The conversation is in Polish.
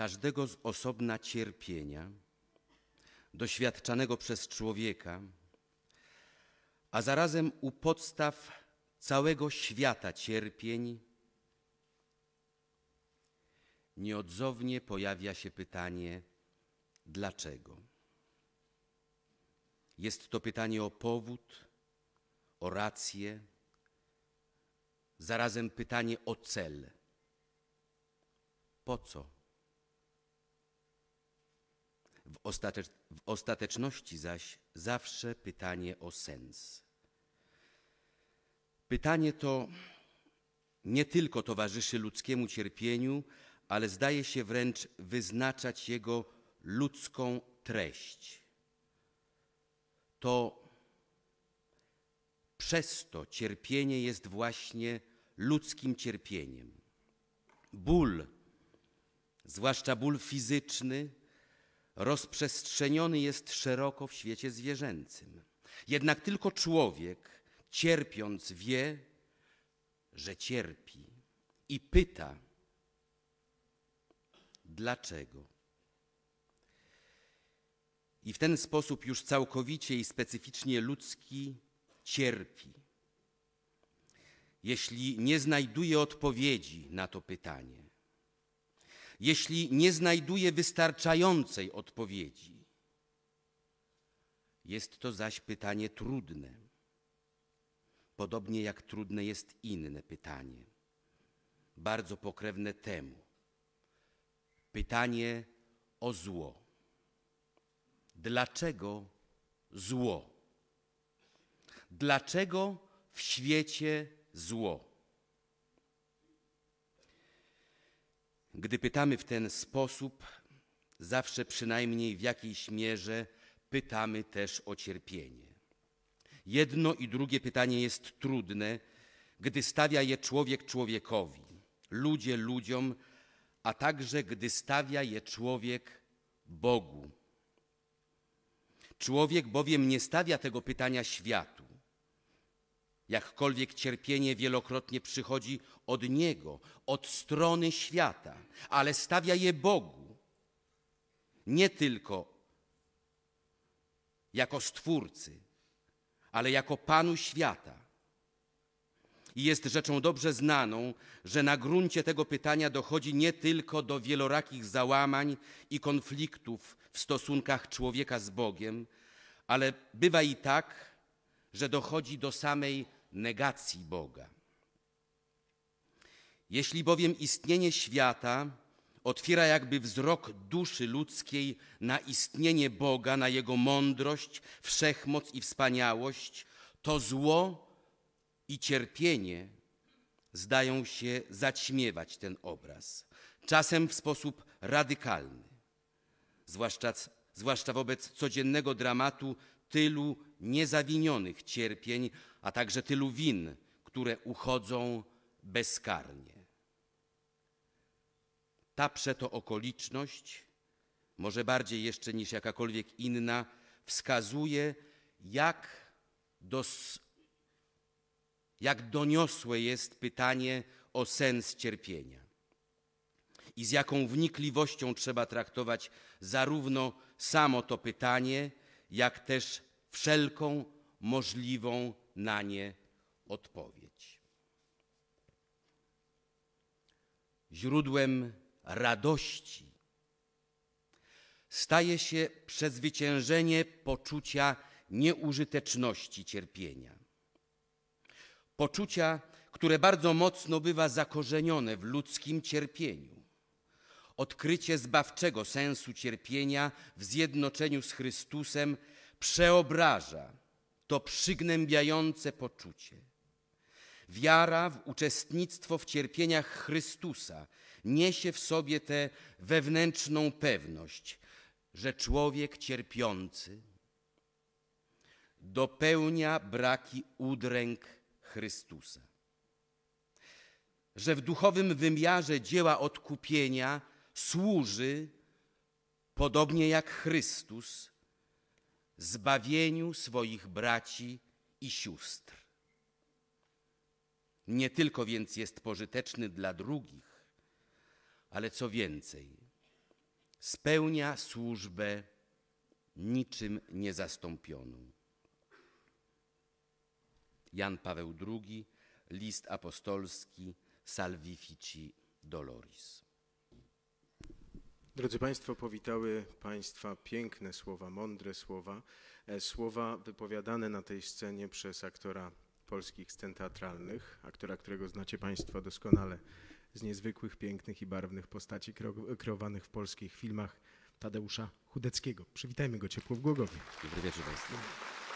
każdego z osobna cierpienia doświadczanego przez człowieka, a zarazem u podstaw całego świata cierpień, nieodzownie pojawia się pytanie: dlaczego? Jest to pytanie o powód, o rację, zarazem pytanie o cel. Po co? W, ostatecz w ostateczności zaś zawsze pytanie o sens. Pytanie to nie tylko towarzyszy ludzkiemu cierpieniu, ale zdaje się wręcz wyznaczać jego ludzką treść. To przez to cierpienie jest właśnie ludzkim cierpieniem. Ból, zwłaszcza ból fizyczny, rozprzestrzeniony jest szeroko w świecie zwierzęcym. Jednak tylko człowiek, cierpiąc, wie, że cierpi i pyta, dlaczego. I w ten sposób już całkowicie i specyficznie ludzki cierpi, jeśli nie znajduje odpowiedzi na to pytanie jeśli nie znajduje wystarczającej odpowiedzi. Jest to zaś pytanie trudne, podobnie jak trudne jest inne pytanie, bardzo pokrewne temu. Pytanie o zło. Dlaczego zło? Dlaczego w świecie zło? Gdy pytamy w ten sposób, zawsze przynajmniej w jakiejś mierze pytamy też o cierpienie. Jedno i drugie pytanie jest trudne, gdy stawia je człowiek człowiekowi, ludzie ludziom, a także gdy stawia je człowiek Bogu. Człowiek bowiem nie stawia tego pytania światu jakkolwiek cierpienie wielokrotnie przychodzi od Niego, od strony świata, ale stawia je Bogu, nie tylko jako Stwórcy, ale jako Panu świata. I jest rzeczą dobrze znaną, że na gruncie tego pytania dochodzi nie tylko do wielorakich załamań i konfliktów w stosunkach człowieka z Bogiem, ale bywa i tak, że dochodzi do samej negacji Boga. Jeśli bowiem istnienie świata otwiera jakby wzrok duszy ludzkiej na istnienie Boga, na Jego mądrość, wszechmoc i wspaniałość, to zło i cierpienie zdają się zaćmiewać ten obraz, czasem w sposób radykalny, zwłaszcza, zwłaszcza wobec codziennego dramatu tylu niezawinionych cierpień, a także tylu win, które uchodzą bezkarnie. Ta przeto okoliczność, może bardziej jeszcze niż jakakolwiek inna, wskazuje, jak, dos, jak doniosłe jest pytanie o sens cierpienia i z jaką wnikliwością trzeba traktować zarówno samo to pytanie, jak też wszelką możliwą na nie odpowiedź. Źródłem radości staje się przezwyciężenie poczucia nieużyteczności cierpienia. Poczucia, które bardzo mocno bywa zakorzenione w ludzkim cierpieniu odkrycie zbawczego sensu cierpienia w zjednoczeniu z Chrystusem przeobraża to przygnębiające poczucie. Wiara w uczestnictwo w cierpieniach Chrystusa niesie w sobie tę wewnętrzną pewność, że człowiek cierpiący dopełnia braki udręk Chrystusa. Że w duchowym wymiarze dzieła odkupienia służy, podobnie jak Chrystus, zbawieniu swoich braci i sióstr. Nie tylko więc jest pożyteczny dla drugich, ale co więcej, spełnia służbę niczym niezastąpioną. Jan Paweł II, list apostolski Salvifici Doloris. Drodzy Państwo, powitały Państwa piękne słowa, mądre słowa, e, słowa wypowiadane na tej scenie przez aktora polskich scen teatralnych, aktora, którego znacie Państwo doskonale z niezwykłych, pięknych i barwnych postaci kreowanych w polskich filmach, Tadeusza Chudeckiego. Przywitajmy go ciepło w Głogowie. Dobry wieczór Państwu.